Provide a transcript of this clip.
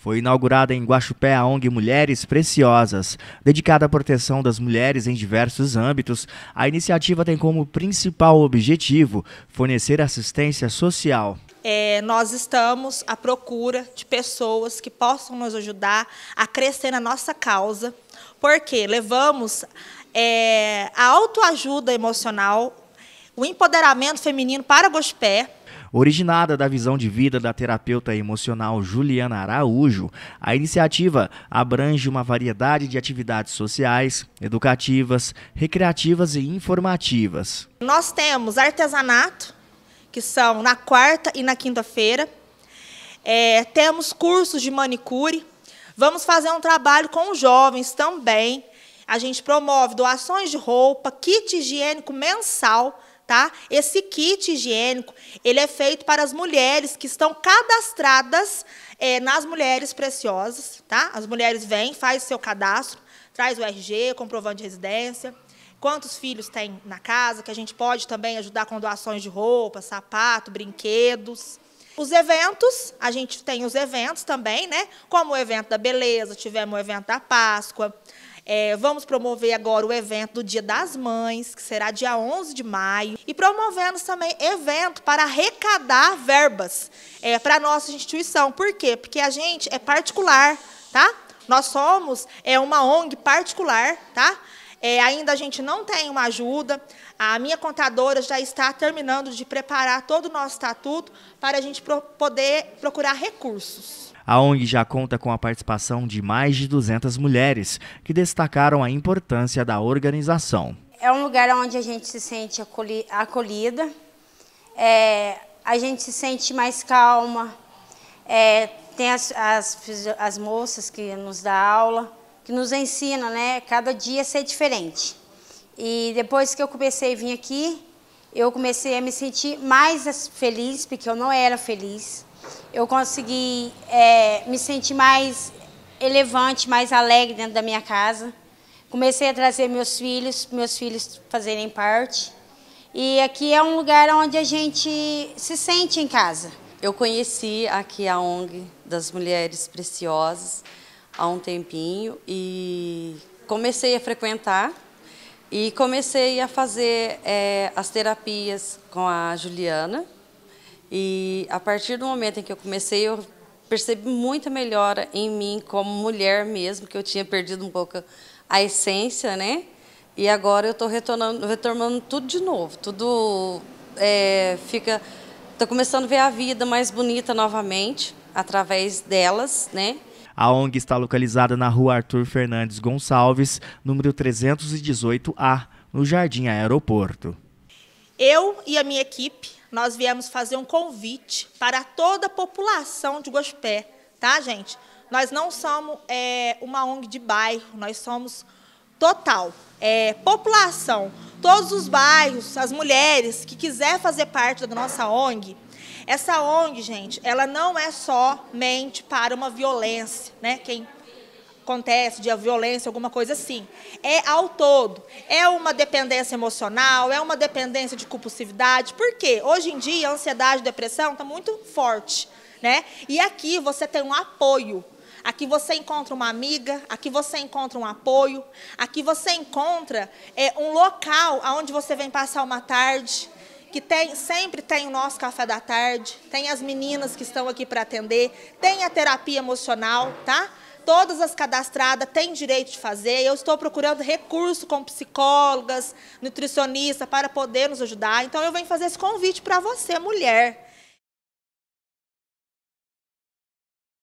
Foi inaugurada em Guaxupé a ONG Mulheres Preciosas. Dedicada à proteção das mulheres em diversos âmbitos, a iniciativa tem como principal objetivo fornecer assistência social. É, nós estamos à procura de pessoas que possam nos ajudar a crescer na nossa causa, porque levamos é, a autoajuda emocional, o empoderamento feminino para Guaxupé. Originada da visão de vida da terapeuta emocional Juliana Araújo, a iniciativa abrange uma variedade de atividades sociais, educativas, recreativas e informativas. Nós temos artesanato, que são na quarta e na quinta-feira. É, temos cursos de manicure. Vamos fazer um trabalho com os jovens também. A gente promove doações de roupa, kit higiênico mensal tá? Esse kit higiênico, ele é feito para as mulheres que estão cadastradas é, nas Mulheres Preciosas, tá? As mulheres vêm, faz seu cadastro, traz o RG, comprovante de residência, quantos filhos tem na casa, que a gente pode também ajudar com doações de roupa, sapato, brinquedos. Os eventos, a gente tem os eventos também, né? Como o evento da beleza, tivemos o evento da Páscoa, é, vamos promover agora o evento do Dia das Mães, que será dia 11 de maio, e promovemos também evento para arrecadar verbas é, para a nossa instituição. Por quê? Porque a gente é particular, tá? Nós somos é uma ONG particular, tá? É, ainda a gente não tem uma ajuda. A minha contadora já está terminando de preparar todo o nosso estatuto para a gente pro poder procurar recursos. A ONG já conta com a participação de mais de 200 mulheres que destacaram a importância da organização. É um lugar onde a gente se sente acolhida, é, a gente se sente mais calma, é, tem as, as, as moças que nos dão aula, que nos ensina, né, cada dia ser diferente. E depois que eu comecei a vir aqui, eu comecei a me sentir mais feliz, porque eu não era feliz. Eu consegui é, me sentir mais elevante, mais alegre dentro da minha casa. Comecei a trazer meus filhos, meus filhos fazerem parte. E aqui é um lugar onde a gente se sente em casa. Eu conheci aqui a ONG das Mulheres Preciosas há um tempinho e comecei a frequentar e comecei a fazer é, as terapias com a Juliana. E a partir do momento em que eu comecei, eu percebi muita melhora em mim como mulher mesmo, que eu tinha perdido um pouco a essência, né? E agora eu estou retornando, retornando tudo de novo. Tudo é, fica. Estou começando a ver a vida mais bonita novamente através delas, né? A ONG está localizada na rua Arthur Fernandes Gonçalves, número 318A, no Jardim Aeroporto. Eu e a minha equipe, nós viemos fazer um convite para toda a população de Gospé, tá, gente? Nós não somos é, uma ONG de bairro, nós somos total. É, população, todos os bairros, as mulheres que quiser fazer parte da nossa ONG, essa ONG, gente, ela não é somente para uma violência, né? Quem acontece de violência, alguma coisa assim. É ao todo. É uma dependência emocional, é uma dependência de compulsividade. Por quê? Hoje em dia, a ansiedade e depressão tá muito forte. Né? E aqui você tem um apoio. Aqui você encontra uma amiga, aqui você encontra um apoio, aqui você encontra é, um local onde você vem passar uma tarde, que tem, sempre tem o nosso café da tarde, tem as meninas que estão aqui para atender, tem a terapia emocional, tá? Todas as cadastradas têm direito de fazer. Eu estou procurando recurso com psicólogas, nutricionista, para poder nos ajudar. Então, eu venho fazer esse convite para você, mulher